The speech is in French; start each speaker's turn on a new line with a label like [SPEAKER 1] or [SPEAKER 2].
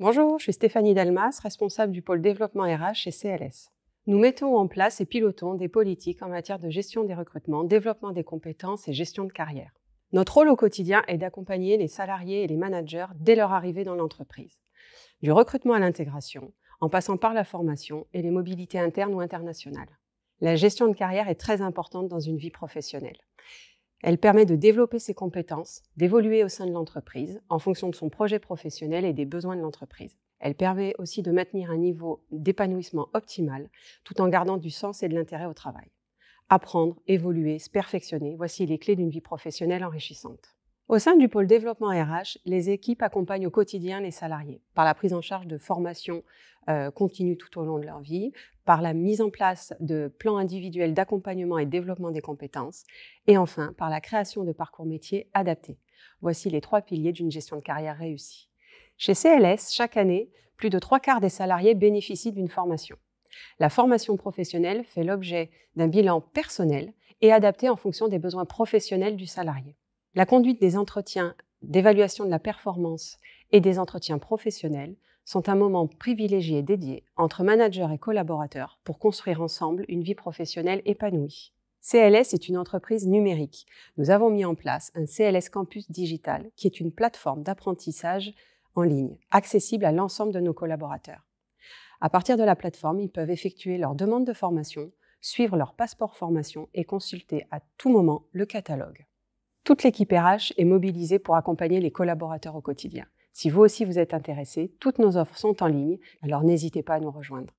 [SPEAKER 1] Bonjour, je suis Stéphanie Dalmas, responsable du pôle développement RH chez CLS. Nous mettons en place et pilotons des politiques en matière de gestion des recrutements, développement des compétences et gestion de carrière. Notre rôle au quotidien est d'accompagner les salariés et les managers dès leur arrivée dans l'entreprise, du recrutement à l'intégration, en passant par la formation et les mobilités internes ou internationales. La gestion de carrière est très importante dans une vie professionnelle. Elle permet de développer ses compétences, d'évoluer au sein de l'entreprise en fonction de son projet professionnel et des besoins de l'entreprise. Elle permet aussi de maintenir un niveau d'épanouissement optimal tout en gardant du sens et de l'intérêt au travail. Apprendre, évoluer, se perfectionner, voici les clés d'une vie professionnelle enrichissante. Au sein du pôle développement RH, les équipes accompagnent au quotidien les salariés par la prise en charge de formations euh, continues tout au long de leur vie, par la mise en place de plans individuels d'accompagnement et développement des compétences, et enfin par la création de parcours métiers adaptés. Voici les trois piliers d'une gestion de carrière réussie. Chez CLS, chaque année, plus de trois quarts des salariés bénéficient d'une formation. La formation professionnelle fait l'objet d'un bilan personnel et adapté en fonction des besoins professionnels du salarié la conduite des entretiens d'évaluation de la performance et des entretiens professionnels sont un moment privilégié dédié entre managers et collaborateurs pour construire ensemble une vie professionnelle épanouie. CLS est une entreprise numérique. Nous avons mis en place un CLS Campus Digital qui est une plateforme d'apprentissage en ligne accessible à l'ensemble de nos collaborateurs. À partir de la plateforme, ils peuvent effectuer leurs demande de formation, suivre leur passeport formation et consulter à tout moment le catalogue. Toute l'équipe RH est mobilisée pour accompagner les collaborateurs au quotidien. Si vous aussi vous êtes intéressé, toutes nos offres sont en ligne, alors n'hésitez pas à nous rejoindre.